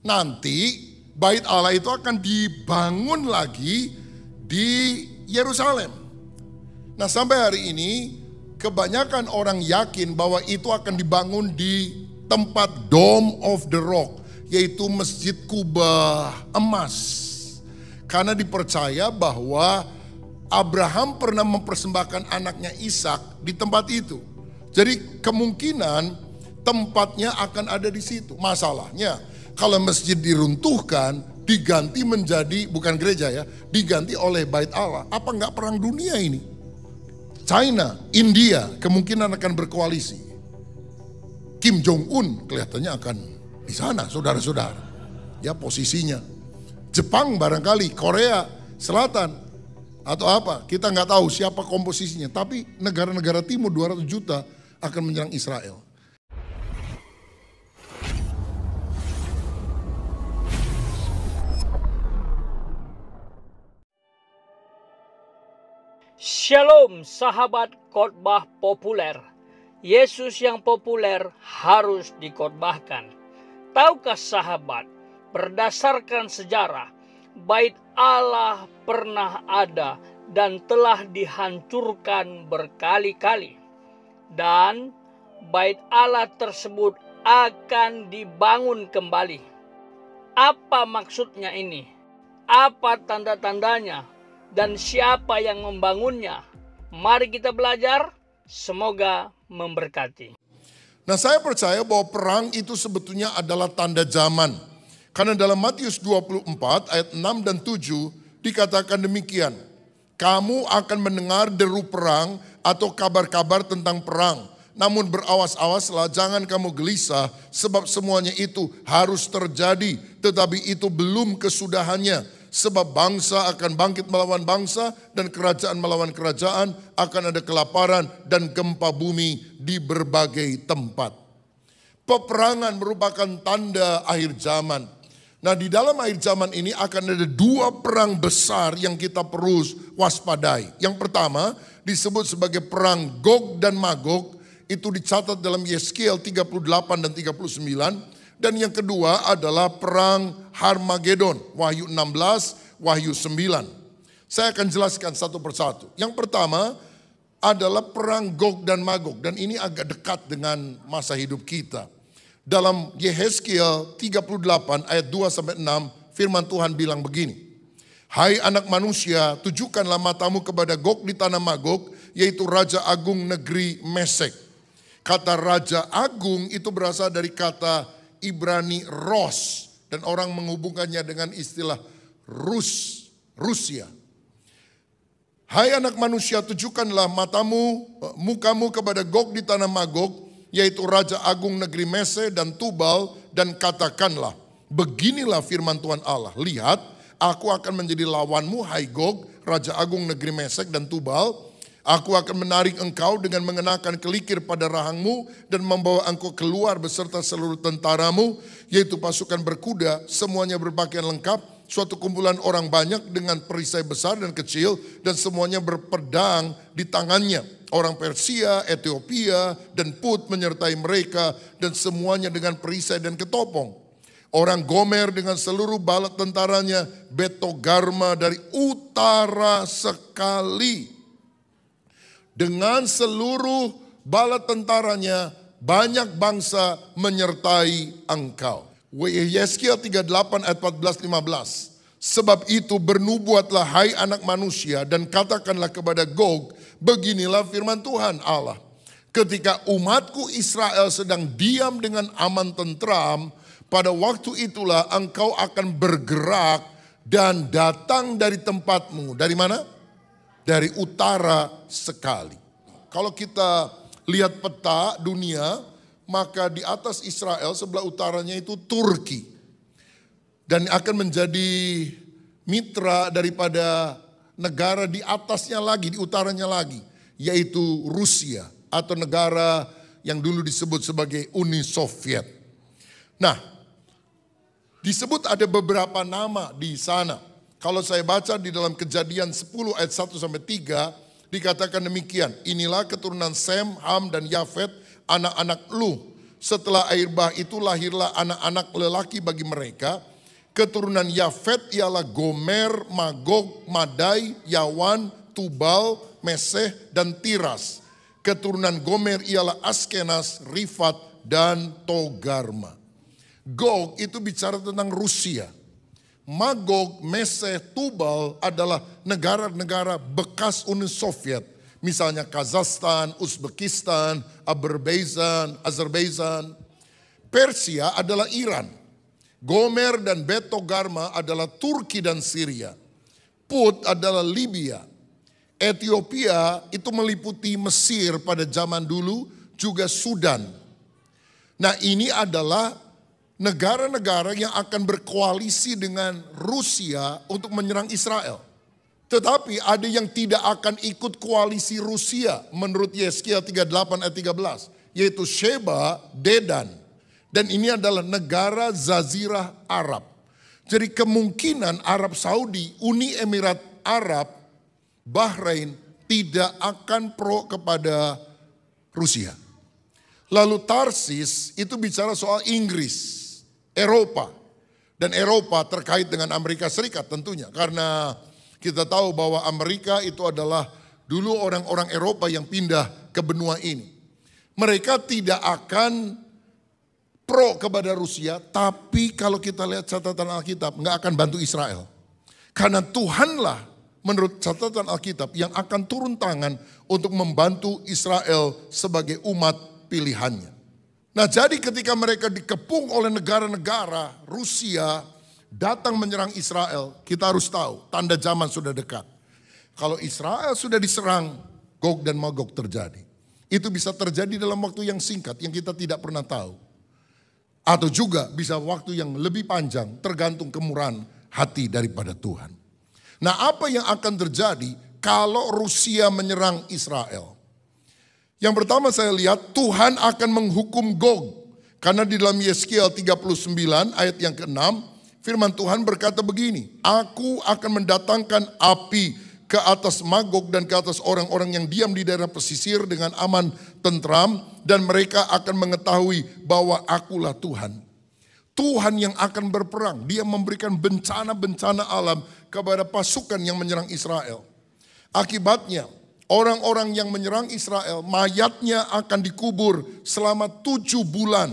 Nanti bait Allah itu akan dibangun lagi di Yerusalem. Nah, sampai hari ini kebanyakan orang yakin bahwa itu akan dibangun di tempat Dome of the Rock, yaitu Masjid Kubah emas. Karena dipercaya bahwa Abraham pernah mempersembahkan anaknya Ishak di tempat itu. Jadi kemungkinan tempatnya akan ada di situ. Masalahnya kalau masjid diruntuhkan, diganti menjadi, bukan gereja ya, diganti oleh bait Allah. Apa nggak perang dunia ini? China, India kemungkinan akan berkoalisi. Kim Jong-un kelihatannya akan di sana, saudara-saudara. Ya posisinya. Jepang barangkali, Korea Selatan, atau apa kita nggak tahu siapa komposisinya tapi negara-negara timur 200 juta akan menyerang Israel Shalom sahabat khotbah populer. Yesus yang populer harus dikhotbahkan. Tahukah sahabat, berdasarkan sejarah, bait Allah pernah ada dan telah dihancurkan berkali-kali. Dan bait Allah tersebut akan dibangun kembali. Apa maksudnya ini? Apa tanda-tandanya? dan siapa yang membangunnya. Mari kita belajar, semoga memberkati. Nah, saya percaya bahwa perang itu sebetulnya adalah tanda zaman. Karena dalam Matius 24 ayat 6 dan 7 dikatakan demikian. Kamu akan mendengar deru perang atau kabar-kabar tentang perang. Namun berawas-awaslah jangan kamu gelisah sebab semuanya itu harus terjadi. Tetapi itu belum kesudahannya Sebab bangsa akan bangkit melawan bangsa dan kerajaan melawan kerajaan akan ada kelaparan dan gempa bumi di berbagai tempat. Peperangan merupakan tanda akhir zaman. Nah di dalam akhir zaman ini akan ada dua perang besar yang kita perlu waspadai. Yang pertama disebut sebagai perang Gog dan Magog. Itu dicatat dalam Yeskiel 38 dan 39 dan yang kedua adalah perang Harmagedon, Wahyu 16, Wahyu 9. Saya akan jelaskan satu persatu. Yang pertama adalah perang Gog dan Magog dan ini agak dekat dengan masa hidup kita. Dalam Yehezkiel 38 ayat 2 sampai 6 firman Tuhan bilang begini. Hai anak manusia, tujukanlah matamu kepada Gog di tanah Magog, yaitu raja agung negeri Mesek. Kata raja agung itu berasal dari kata Ibrani Ros dan orang menghubungkannya dengan istilah Rus, Rusia. Hai anak manusia, tujukanlah matamu, eh, mukamu kepada Gog di tanah Magog, yaitu Raja Agung negeri Mese dan Tubal, dan katakanlah, beginilah firman Tuhan Allah, lihat, aku akan menjadi lawanmu, Hai Gog, Raja Agung negeri Mesek dan Tubal, Aku akan menarik engkau dengan mengenakan kelikir pada rahangmu dan membawa engkau keluar beserta seluruh tentaramu, yaitu pasukan berkuda, semuanya berpakaian lengkap, suatu kumpulan orang banyak dengan perisai besar dan kecil, dan semuanya berpedang di tangannya. Orang Persia, Ethiopia, dan Put menyertai mereka, dan semuanya dengan perisai dan ketopong. Orang Gomer dengan seluruh balak tentaranya, Beto Garma dari utara sekali dengan seluruh bala tentaranya banyak bangsa menyertai engkau. Yeskia 38 ayat 14 15. Sebab itu bernubuatlah hai anak manusia dan katakanlah kepada Gog, beginilah firman Tuhan Allah. Ketika umatku Israel sedang diam dengan aman tentram, pada waktu itulah engkau akan bergerak dan datang dari tempatmu. Dari mana? dari utara sekali. Kalau kita lihat peta dunia, maka di atas Israel sebelah utaranya itu Turki. Dan akan menjadi mitra daripada negara di atasnya lagi, di utaranya lagi, yaitu Rusia atau negara yang dulu disebut sebagai Uni Soviet. Nah, disebut ada beberapa nama di sana. Kalau saya baca di dalam kejadian 10 ayat 1 sampai 3 dikatakan demikian. Inilah keturunan Sem, Ham dan Yafet anak-anak Lu. Setelah air bah itu lahirlah anak-anak lelaki bagi mereka. Keturunan Yafet ialah Gomer, Magog, Madai, Yawan, Tubal, Meseh, dan Tiras. Keturunan Gomer ialah Askenas, Rifat, dan Togarma. Gog itu bicara tentang Rusia. Magog, Mesir, Tubal adalah negara-negara bekas Uni Soviet. Misalnya Kazakhstan, Uzbekistan, Azerbaijan, Azerbaijan. Persia adalah Iran. Gomer dan Betogarma adalah Turki dan Syria. Put adalah Libya. Ethiopia itu meliputi Mesir pada zaman dulu, juga Sudan. Nah ini adalah negara-negara yang akan berkoalisi dengan Rusia untuk menyerang Israel. Tetapi ada yang tidak akan ikut koalisi Rusia menurut Yeskia 38 ayat 13. Yaitu Sheba, Dedan. Dan ini adalah negara Zazirah Arab. Jadi kemungkinan Arab Saudi, Uni Emirat Arab, Bahrain tidak akan pro kepada Rusia. Lalu Tarsis itu bicara soal Inggris. Eropa. Dan Eropa terkait dengan Amerika Serikat tentunya. Karena kita tahu bahwa Amerika itu adalah dulu orang-orang Eropa yang pindah ke benua ini. Mereka tidak akan pro kepada Rusia, tapi kalau kita lihat catatan Alkitab, nggak akan bantu Israel. Karena Tuhanlah menurut catatan Alkitab yang akan turun tangan untuk membantu Israel sebagai umat pilihannya. Nah jadi ketika mereka dikepung oleh negara-negara, Rusia datang menyerang Israel, kita harus tahu tanda zaman sudah dekat. Kalau Israel sudah diserang, Gog dan Magog terjadi. Itu bisa terjadi dalam waktu yang singkat yang kita tidak pernah tahu. Atau juga bisa waktu yang lebih panjang tergantung kemurahan hati daripada Tuhan. Nah apa yang akan terjadi kalau Rusia menyerang Israel? Yang pertama saya lihat Tuhan akan menghukum Gog. Karena di dalam Yeskiel 39 ayat yang ke-6 firman Tuhan berkata begini. Aku akan mendatangkan api ke atas Magog dan ke atas orang-orang yang diam di daerah pesisir dengan aman tentram. Dan mereka akan mengetahui bahwa akulah Tuhan. Tuhan yang akan berperang. Dia memberikan bencana-bencana alam kepada pasukan yang menyerang Israel. Akibatnya orang-orang yang menyerang Israel, mayatnya akan dikubur selama tujuh bulan.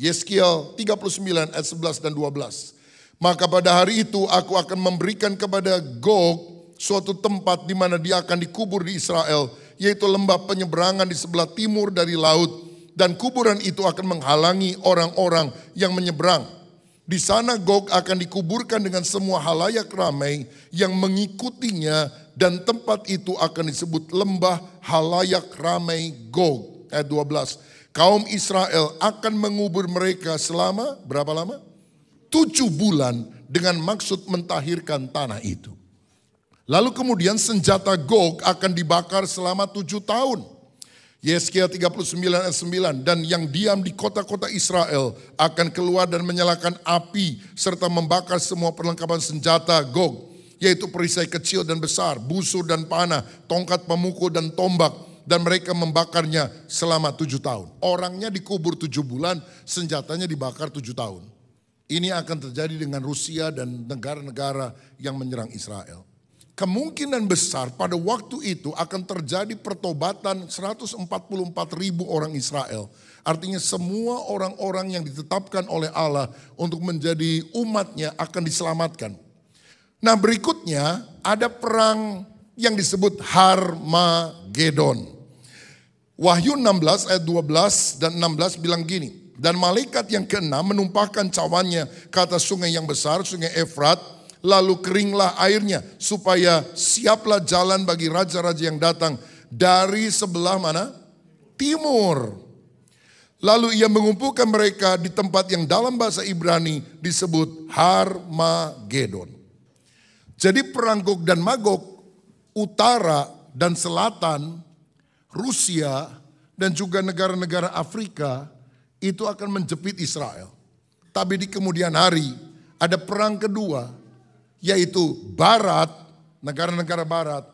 Yeskiel 39 ayat 11 dan 12. Maka pada hari itu aku akan memberikan kepada Gog suatu tempat di mana dia akan dikubur di Israel, yaitu lembah penyeberangan di sebelah timur dari laut. Dan kuburan itu akan menghalangi orang-orang yang menyeberang. Di sana Gog akan dikuburkan dengan semua halayak ramai yang mengikutinya dan tempat itu akan disebut lembah halayak ramai Gog. Ayat 12. Kaum Israel akan mengubur mereka selama berapa lama? Tujuh bulan dengan maksud mentahirkan tanah itu. Lalu kemudian senjata Gog akan dibakar selama tujuh tahun. Yeskia 39 ayat 9 dan yang diam di kota-kota Israel akan keluar dan menyalakan api serta membakar semua perlengkapan senjata Gog yaitu perisai kecil dan besar, busur dan panah, tongkat pemukul dan tombak, dan mereka membakarnya selama tujuh tahun. Orangnya dikubur tujuh bulan, senjatanya dibakar tujuh tahun. Ini akan terjadi dengan Rusia dan negara-negara yang menyerang Israel. Kemungkinan besar pada waktu itu akan terjadi pertobatan 144 ribu orang Israel. Artinya semua orang-orang yang ditetapkan oleh Allah untuk menjadi umatnya akan diselamatkan. Nah berikutnya ada perang yang disebut Harmagedon. Wahyu 16 ayat 12 dan 16 bilang gini. Dan malaikat yang keenam menumpahkan cawannya ke atas sungai yang besar, sungai Efrat. Lalu keringlah airnya supaya siaplah jalan bagi raja-raja yang datang dari sebelah mana? Timur. Lalu ia mengumpulkan mereka di tempat yang dalam bahasa Ibrani disebut Harmagedon. Jadi perang Gog dan Magog, utara dan selatan, Rusia dan juga negara-negara Afrika itu akan menjepit Israel. Tapi di kemudian hari ada perang kedua yaitu barat, negara-negara barat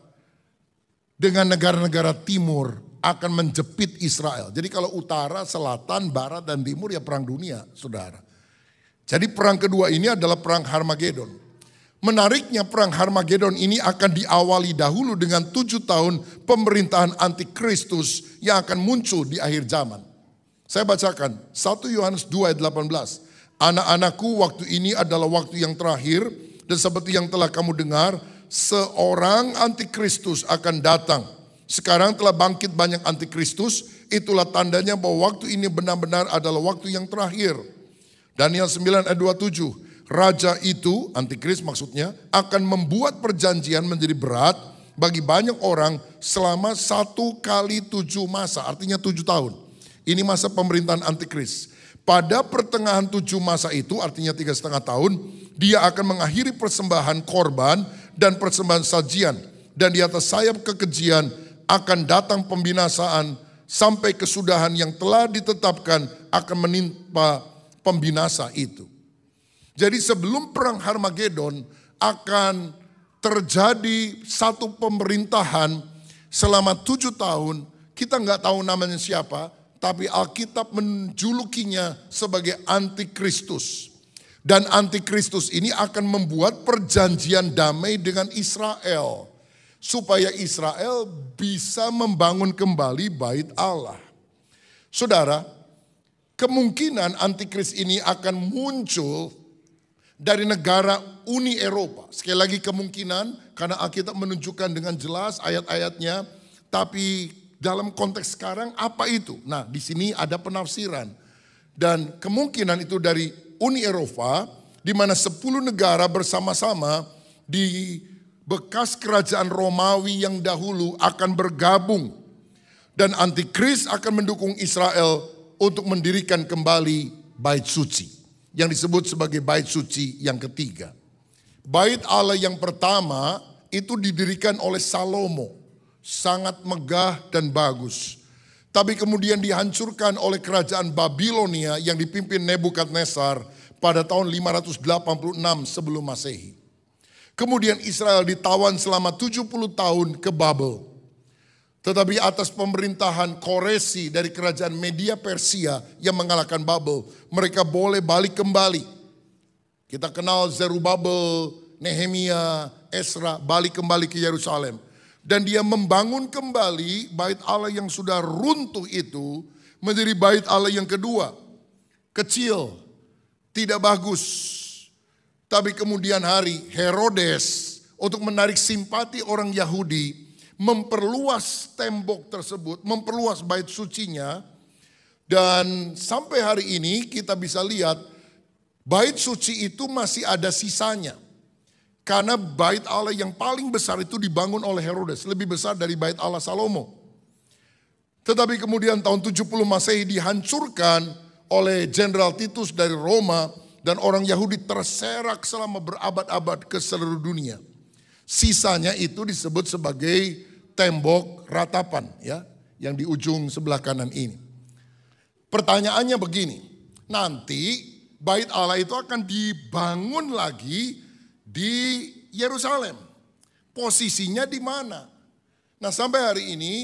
dengan negara-negara timur akan menjepit Israel. Jadi kalau utara, selatan, barat dan timur ya perang dunia, Saudara. Jadi perang kedua ini adalah perang Harmagedon. Menariknya perang Harmagedon ini akan diawali dahulu dengan tujuh tahun pemerintahan antikristus yang akan muncul di akhir zaman. Saya bacakan 1 Yohanes 2 ayat 18. Anak-anakku waktu ini adalah waktu yang terakhir dan seperti yang telah kamu dengar seorang antikristus akan datang. Sekarang telah bangkit banyak antikristus, itulah tandanya bahwa waktu ini benar-benar adalah waktu yang terakhir. Daniel 9 ayat 27. Raja itu, antikris maksudnya, akan membuat perjanjian menjadi berat bagi banyak orang selama satu kali tujuh masa, artinya tujuh tahun. Ini masa pemerintahan antikris. Pada pertengahan tujuh masa itu, artinya tiga setengah tahun, dia akan mengakhiri persembahan korban dan persembahan sajian. Dan di atas sayap kekejian akan datang pembinasaan sampai kesudahan yang telah ditetapkan akan menimpa pembinasa itu. Jadi sebelum perang Harmagedon akan terjadi satu pemerintahan selama tujuh tahun. Kita nggak tahu namanya siapa, tapi Alkitab menjulukinya sebagai antikristus. Dan antikristus ini akan membuat perjanjian damai dengan Israel supaya Israel bisa membangun kembali bait Allah. Saudara, kemungkinan antikris ini akan muncul dari negara Uni Eropa. Sekali lagi kemungkinan karena Alkitab menunjukkan dengan jelas ayat-ayatnya, tapi dalam konteks sekarang apa itu? Nah, di sini ada penafsiran. Dan kemungkinan itu dari Uni Eropa di mana 10 negara bersama-sama di bekas kerajaan Romawi yang dahulu akan bergabung dan antikris akan mendukung Israel untuk mendirikan kembali bait suci yang disebut sebagai bait suci yang ketiga. Bait Allah yang pertama itu didirikan oleh Salomo, sangat megah dan bagus. Tapi kemudian dihancurkan oleh kerajaan Babilonia yang dipimpin Nebukadnezar pada tahun 586 sebelum Masehi. Kemudian Israel ditawan selama 70 tahun ke Babel. Tetapi atas pemerintahan koresi dari kerajaan media Persia yang mengalahkan Babel, mereka boleh balik kembali. Kita kenal Zerubabel, Nehemia, Esra balik kembali ke Yerusalem. Dan dia membangun kembali bait Allah yang sudah runtuh itu menjadi bait Allah yang kedua. Kecil, tidak bagus. Tapi kemudian hari Herodes untuk menarik simpati orang Yahudi memperluas tembok tersebut, memperluas bait sucinya. Dan sampai hari ini kita bisa lihat bait suci itu masih ada sisanya. Karena bait Allah yang paling besar itu dibangun oleh Herodes, lebih besar dari bait Allah Salomo. Tetapi kemudian tahun 70 Masehi dihancurkan oleh Jenderal Titus dari Roma dan orang Yahudi terserak selama berabad-abad ke seluruh dunia. Sisanya itu disebut sebagai tembok ratapan ya yang di ujung sebelah kanan ini. Pertanyaannya begini, nanti bait Allah itu akan dibangun lagi di Yerusalem. Posisinya di mana? Nah, sampai hari ini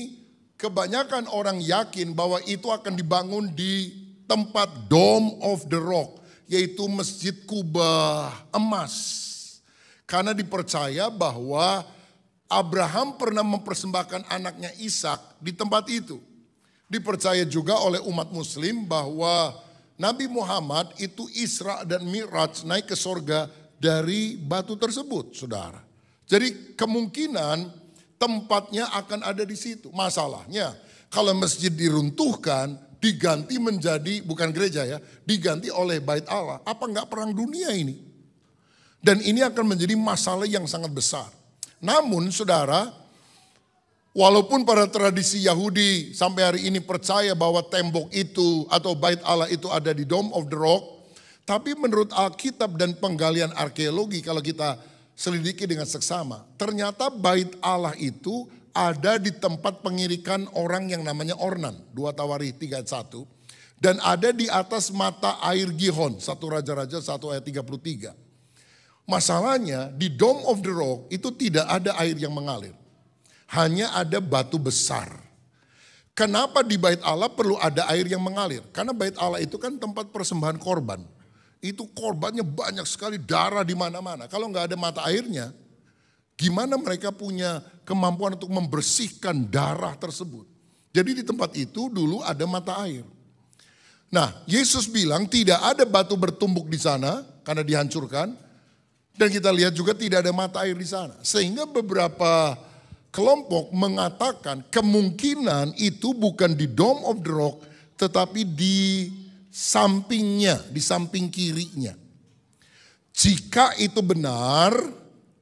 kebanyakan orang yakin bahwa itu akan dibangun di tempat Dome of the Rock, yaitu Masjid Kubah emas. Karena dipercaya bahwa Abraham pernah mempersembahkan anaknya Ishak di tempat itu. Dipercaya juga oleh umat muslim bahwa Nabi Muhammad itu Isra dan Mi'raj naik ke sorga dari batu tersebut saudara. Jadi kemungkinan tempatnya akan ada di situ. Masalahnya kalau masjid diruntuhkan diganti menjadi bukan gereja ya, diganti oleh bait Allah. Apa enggak perang dunia ini? Dan ini akan menjadi masalah yang sangat besar. Namun saudara, walaupun pada tradisi Yahudi sampai hari ini percaya bahwa tembok itu atau bait Allah itu ada di Dome of the Rock, tapi menurut Alkitab dan penggalian arkeologi kalau kita selidiki dengan seksama, ternyata bait Allah itu ada di tempat pengirikan orang yang namanya Ornan, 2 Tawari 3 ayat 1, dan ada di atas mata air Gihon, 1 Raja-Raja 1 ayat 33. Masalahnya di Dome of the Rock itu tidak ada air yang mengalir. Hanya ada batu besar. Kenapa di bait Allah perlu ada air yang mengalir? Karena bait Allah itu kan tempat persembahan korban. Itu korbannya banyak sekali darah di mana-mana. Kalau nggak ada mata airnya, gimana mereka punya kemampuan untuk membersihkan darah tersebut? Jadi di tempat itu dulu ada mata air. Nah, Yesus bilang tidak ada batu bertumbuk di sana karena dihancurkan, dan kita lihat juga tidak ada mata air di sana. Sehingga beberapa kelompok mengatakan kemungkinan itu bukan di Dome of the Rock tetapi di sampingnya, di samping kirinya. Jika itu benar,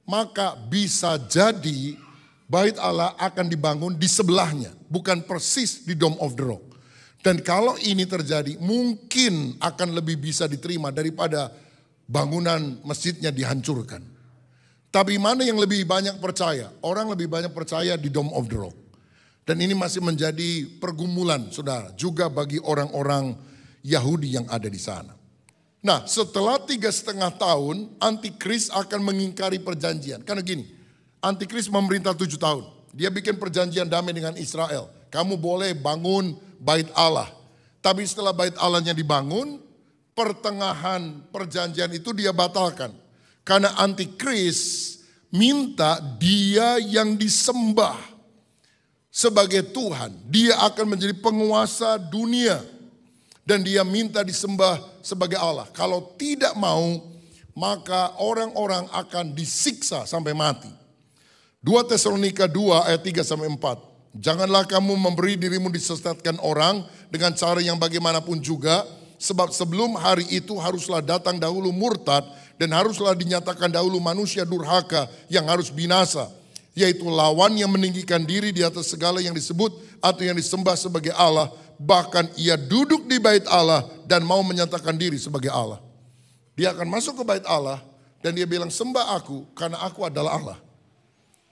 maka bisa jadi bait Allah akan dibangun di sebelahnya, bukan persis di Dome of the Rock. Dan kalau ini terjadi, mungkin akan lebih bisa diterima daripada bangunan masjidnya dihancurkan. Tapi mana yang lebih banyak percaya? Orang lebih banyak percaya di Dome of the Rock. Dan ini masih menjadi pergumulan saudara juga bagi orang-orang Yahudi yang ada di sana. Nah setelah tiga setengah tahun antikris akan mengingkari perjanjian. Karena gini, antikris memerintah tujuh tahun. Dia bikin perjanjian damai dengan Israel. Kamu boleh bangun bait Allah. Tapi setelah bait Allahnya dibangun, pertengahan perjanjian itu dia batalkan. Karena antikris minta dia yang disembah sebagai Tuhan. Dia akan menjadi penguasa dunia. Dan dia minta disembah sebagai Allah. Kalau tidak mau, maka orang-orang akan disiksa sampai mati. 2 Tesalonika 2 ayat 3 sampai 4. Janganlah kamu memberi dirimu disesatkan orang dengan cara yang bagaimanapun juga Sebab sebelum hari itu haruslah datang dahulu murtad dan haruslah dinyatakan dahulu manusia durhaka yang harus binasa. Yaitu lawan yang meninggikan diri di atas segala yang disebut atau yang disembah sebagai Allah. Bahkan ia duduk di bait Allah dan mau menyatakan diri sebagai Allah. Dia akan masuk ke bait Allah dan dia bilang sembah aku karena aku adalah Allah.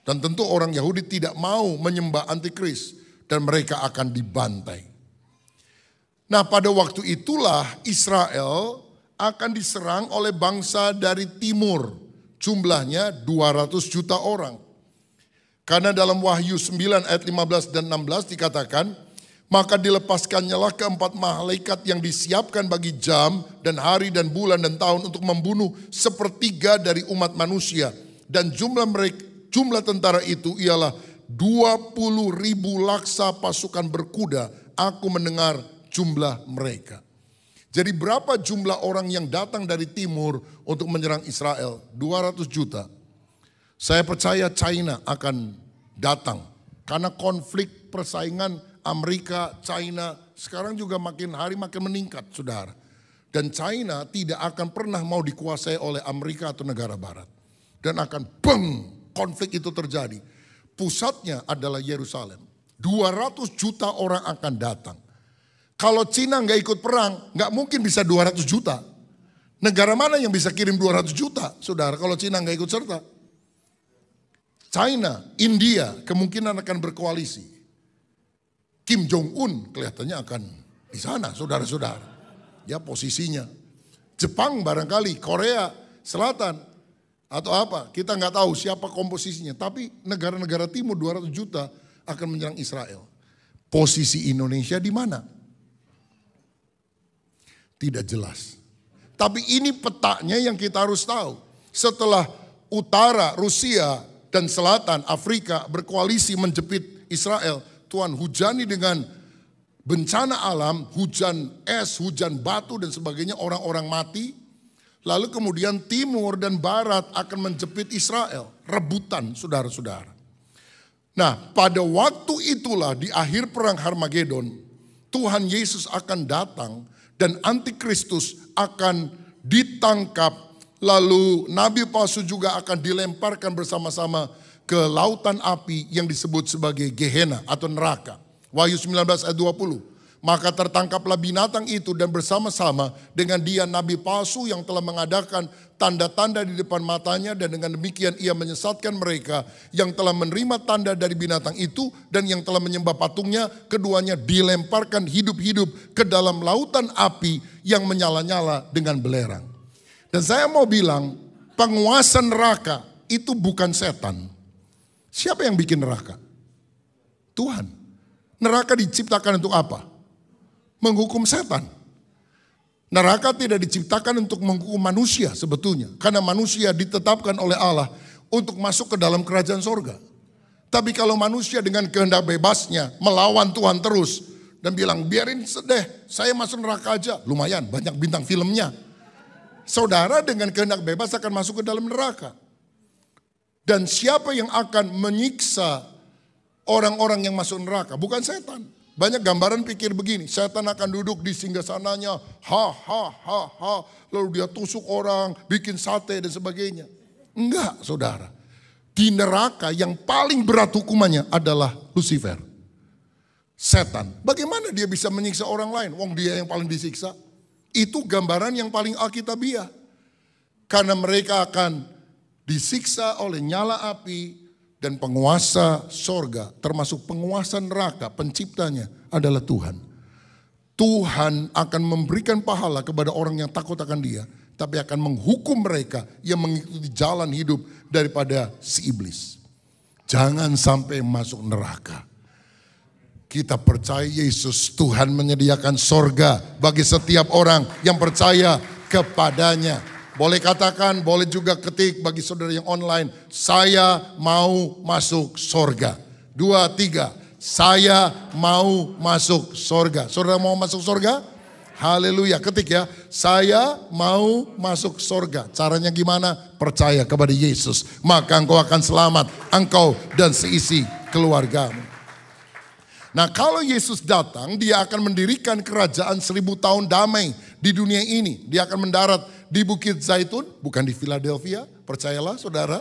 Dan tentu orang Yahudi tidak mau menyembah antikris dan mereka akan dibantai. Nah, pada waktu itulah Israel akan diserang oleh bangsa dari timur. Jumlahnya 200 juta orang. Karena dalam Wahyu 9 ayat 15 dan 16 dikatakan, maka dilepaskannya lah keempat malaikat yang disiapkan bagi jam dan hari dan bulan dan tahun untuk membunuh sepertiga dari umat manusia. Dan jumlah mereka, jumlah tentara itu ialah 20 ribu laksa pasukan berkuda. Aku mendengar jumlah mereka. Jadi berapa jumlah orang yang datang dari timur untuk menyerang Israel? 200 juta. Saya percaya China akan datang. Karena konflik persaingan Amerika, China sekarang juga makin hari makin meningkat saudara. Dan China tidak akan pernah mau dikuasai oleh Amerika atau negara barat. Dan akan beng konflik itu terjadi. Pusatnya adalah Yerusalem. 200 juta orang akan datang kalau Cina nggak ikut perang, nggak mungkin bisa 200 juta. Negara mana yang bisa kirim 200 juta, saudara, kalau Cina nggak ikut serta? China, India kemungkinan akan berkoalisi. Kim Jong-un kelihatannya akan di sana, saudara-saudara. Ya posisinya. Jepang barangkali, Korea Selatan, atau apa. Kita nggak tahu siapa komposisinya. Tapi negara-negara timur 200 juta akan menyerang Israel. Posisi Indonesia di mana? tidak jelas. Tapi ini petanya yang kita harus tahu. Setelah utara Rusia dan selatan Afrika berkoalisi menjepit Israel, Tuhan hujani dengan bencana alam, hujan es, hujan batu dan sebagainya, orang-orang mati. Lalu kemudian timur dan barat akan menjepit Israel, rebutan saudara-saudara. Nah, pada waktu itulah di akhir perang Harmagedon, Tuhan Yesus akan datang dan antikristus akan ditangkap lalu nabi palsu juga akan dilemparkan bersama-sama ke lautan api yang disebut sebagai Gehenna atau neraka. Wahyu 19 ayat 20. Maka tertangkaplah binatang itu dan bersama-sama dengan dia nabi palsu yang telah mengadakan tanda-tanda di depan matanya dan dengan demikian ia menyesatkan mereka yang telah menerima tanda dari binatang itu dan yang telah menyembah patungnya keduanya dilemparkan hidup-hidup ke dalam lautan api yang menyala-nyala dengan belerang. Dan saya mau bilang penguasa neraka itu bukan setan. Siapa yang bikin neraka? Tuhan. Neraka diciptakan untuk apa? menghukum setan. Neraka tidak diciptakan untuk menghukum manusia sebetulnya. Karena manusia ditetapkan oleh Allah untuk masuk ke dalam kerajaan sorga. Tapi kalau manusia dengan kehendak bebasnya melawan Tuhan terus. Dan bilang biarin sedeh saya masuk neraka aja. Lumayan banyak bintang filmnya. Saudara dengan kehendak bebas akan masuk ke dalam neraka. Dan siapa yang akan menyiksa orang-orang yang masuk neraka? Bukan setan banyak gambaran pikir begini, setan akan duduk di singgah sananya, ha ha ha ha, lalu dia tusuk orang, bikin sate dan sebagainya. Enggak saudara, di neraka yang paling berat hukumannya adalah Lucifer. Setan, bagaimana dia bisa menyiksa orang lain? Wong dia yang paling disiksa. Itu gambaran yang paling alkitabiah. Karena mereka akan disiksa oleh nyala api dan penguasa sorga, termasuk penguasa neraka, penciptanya adalah Tuhan. Tuhan akan memberikan pahala kepada orang yang takut akan dia, tapi akan menghukum mereka yang mengikuti jalan hidup daripada si iblis. Jangan sampai masuk neraka. Kita percaya Yesus Tuhan menyediakan sorga bagi setiap orang yang percaya kepadanya. Boleh katakan, boleh juga ketik bagi saudara yang online. Saya mau masuk sorga. Dua, tiga. Saya mau masuk sorga. Saudara mau masuk sorga? Haleluya. Ketik ya. Saya mau masuk sorga. Caranya gimana? Percaya kepada Yesus. Maka engkau akan selamat. Engkau dan seisi keluargamu. Nah kalau Yesus datang, dia akan mendirikan kerajaan seribu tahun damai di dunia ini. Dia akan mendarat di Bukit Zaitun, bukan di Philadelphia, percayalah saudara.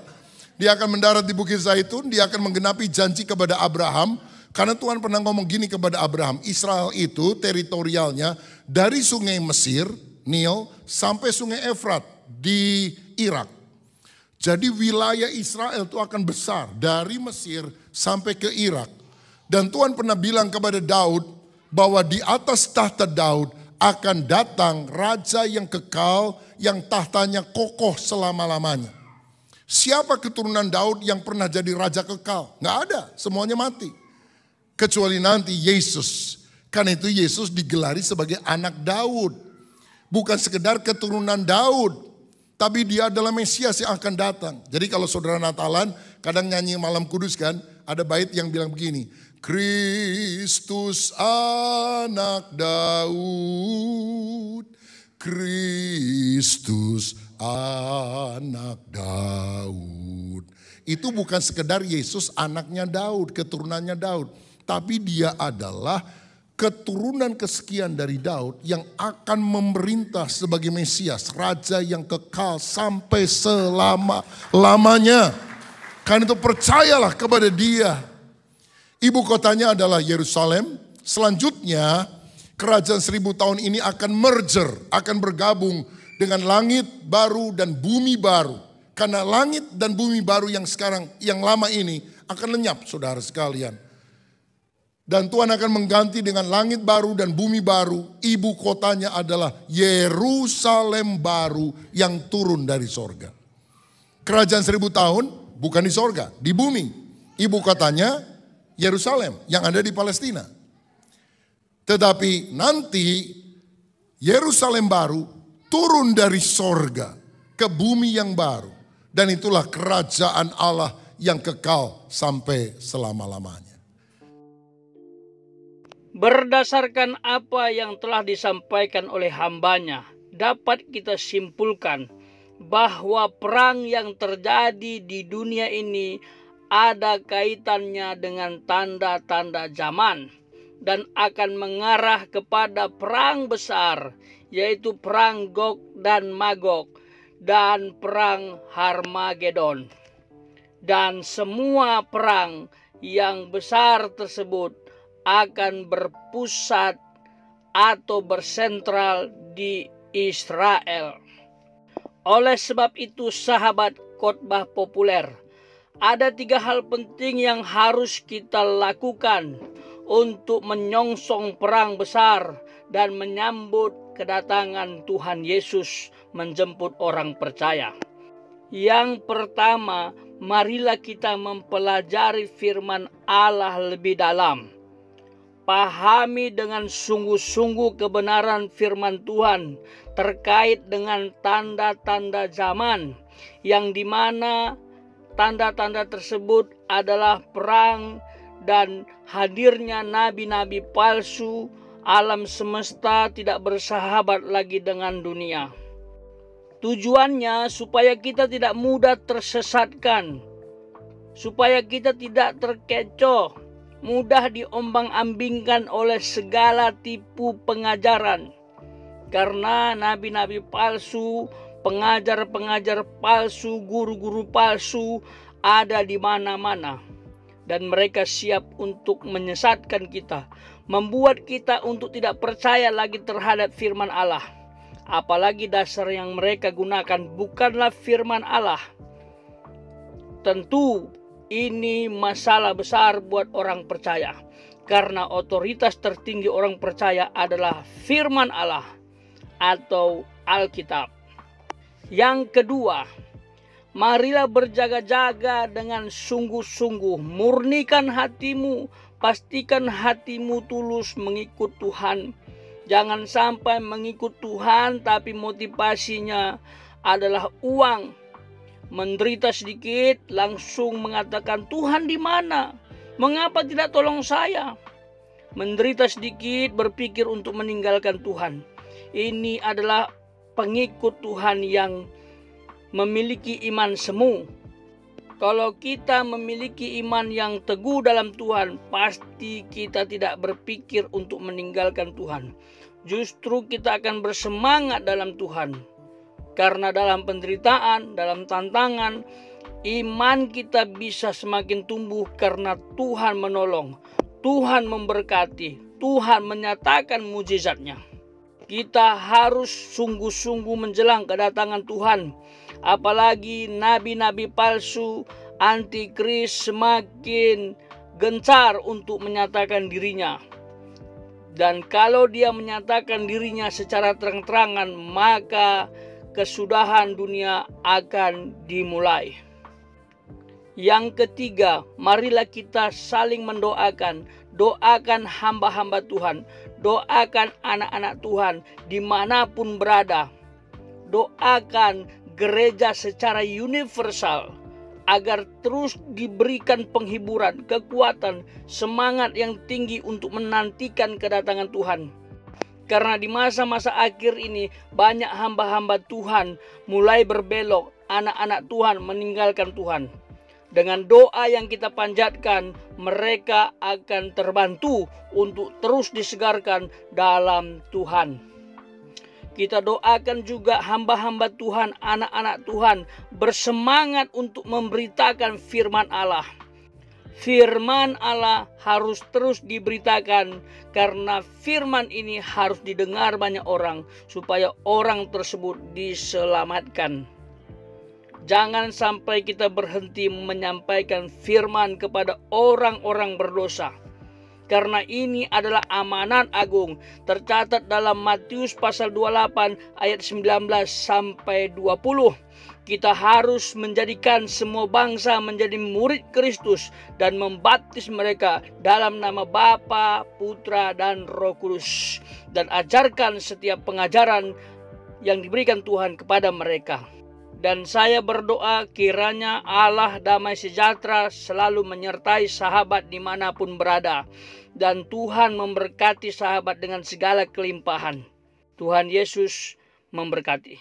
Dia akan mendarat di Bukit Zaitun, dia akan menggenapi janji kepada Abraham. Karena Tuhan pernah ngomong gini kepada Abraham, Israel itu teritorialnya dari sungai Mesir, Nil, sampai sungai Efrat di Irak. Jadi wilayah Israel itu akan besar dari Mesir sampai ke Irak. Dan Tuhan pernah bilang kepada Daud bahwa di atas tahta Daud akan datang raja yang kekal yang tahtanya kokoh selama-lamanya. Siapa keturunan Daud yang pernah jadi raja kekal? Nggak ada, semuanya mati. Kecuali nanti Yesus. Karena itu Yesus digelari sebagai anak Daud. Bukan sekedar keturunan Daud. Tapi dia adalah Mesias yang akan datang. Jadi kalau saudara Natalan, kadang nyanyi malam kudus kan, ada bait yang bilang begini. Kristus anak Daud, Kristus anak Daud. Itu bukan sekedar Yesus anaknya Daud, keturunannya Daud. Tapi dia adalah keturunan kesekian dari Daud yang akan memerintah sebagai Mesias, Raja yang kekal sampai selama-lamanya. Karena itu percayalah kepada dia Ibu kotanya adalah Yerusalem. Selanjutnya kerajaan seribu tahun ini akan merger, akan bergabung dengan langit baru dan bumi baru. Karena langit dan bumi baru yang sekarang, yang lama ini akan lenyap saudara sekalian. Dan Tuhan akan mengganti dengan langit baru dan bumi baru. Ibu kotanya adalah Yerusalem baru yang turun dari sorga. Kerajaan seribu tahun bukan di sorga, di bumi. Ibu kotanya Yerusalem, yang ada di Palestina. Tetapi nanti Yerusalem baru turun dari sorga ke bumi yang baru. Dan itulah kerajaan Allah yang kekal sampai selama-lamanya. Berdasarkan apa yang telah disampaikan oleh hambanya, dapat kita simpulkan bahwa perang yang terjadi di dunia ini ada kaitannya dengan tanda-tanda zaman dan akan mengarah kepada perang besar, yaitu Perang Gog dan Magog, dan Perang Harmagedon, dan semua perang yang besar tersebut akan berpusat atau bersentral di Israel. Oleh sebab itu, sahabat khotbah populer ada tiga hal penting yang harus kita lakukan untuk menyongsong perang besar dan menyambut kedatangan Tuhan Yesus menjemput orang percaya. Yang pertama, marilah kita mempelajari firman Allah lebih dalam. Pahami dengan sungguh-sungguh kebenaran firman Tuhan terkait dengan tanda-tanda zaman yang dimana Tanda-tanda tersebut adalah perang dan hadirnya nabi-nabi palsu, alam semesta tidak bersahabat lagi dengan dunia. Tujuannya supaya kita tidak mudah tersesatkan, supaya kita tidak terkecoh, mudah diombang-ambingkan oleh segala tipu pengajaran. Karena nabi-nabi palsu pengajar-pengajar palsu, guru-guru palsu ada di mana-mana dan mereka siap untuk menyesatkan kita, membuat kita untuk tidak percaya lagi terhadap firman Allah. Apalagi dasar yang mereka gunakan bukanlah firman Allah. Tentu ini masalah besar buat orang percaya karena otoritas tertinggi orang percaya adalah firman Allah atau Alkitab. Yang kedua, marilah berjaga-jaga dengan sungguh-sungguh, murnikan hatimu, pastikan hatimu tulus mengikut Tuhan. Jangan sampai mengikut Tuhan tapi motivasinya adalah uang. Menderita sedikit langsung mengatakan Tuhan di mana? Mengapa tidak tolong saya? Menderita sedikit berpikir untuk meninggalkan Tuhan. Ini adalah pengikut Tuhan yang memiliki iman semu. Kalau kita memiliki iman yang teguh dalam Tuhan, pasti kita tidak berpikir untuk meninggalkan Tuhan. Justru kita akan bersemangat dalam Tuhan. Karena dalam penderitaan, dalam tantangan, iman kita bisa semakin tumbuh karena Tuhan menolong, Tuhan memberkati, Tuhan menyatakan mujizatnya. Kita harus sungguh-sungguh menjelang kedatangan Tuhan. Apalagi nabi-nabi palsu, antikris semakin gencar untuk menyatakan dirinya. Dan kalau dia menyatakan dirinya secara terang-terangan, maka kesudahan dunia akan dimulai. Yang ketiga, marilah kita saling mendoakan. Doakan hamba-hamba Tuhan, Doakan anak-anak Tuhan dimanapun berada. Doakan gereja secara universal agar terus diberikan penghiburan, kekuatan, semangat yang tinggi untuk menantikan kedatangan Tuhan. Karena di masa-masa akhir ini banyak hamba-hamba Tuhan mulai berbelok, anak-anak Tuhan meninggalkan Tuhan dengan doa yang kita panjatkan, mereka akan terbantu untuk terus disegarkan dalam Tuhan. Kita doakan juga hamba-hamba Tuhan, anak-anak Tuhan, bersemangat untuk memberitakan firman Allah. Firman Allah harus terus diberitakan, karena firman ini harus didengar banyak orang, supaya orang tersebut diselamatkan. Jangan sampai kita berhenti menyampaikan firman kepada orang-orang berdosa. Karena ini adalah amanat agung tercatat dalam Matius pasal 28 ayat 19 sampai 20. Kita harus menjadikan semua bangsa menjadi murid Kristus dan membaptis mereka dalam nama Bapa, Putra, dan Roh Kudus dan ajarkan setiap pengajaran yang diberikan Tuhan kepada mereka dan saya berdoa kiranya Allah damai sejahtera selalu menyertai sahabat dimanapun berada. Dan Tuhan memberkati sahabat dengan segala kelimpahan. Tuhan Yesus memberkati.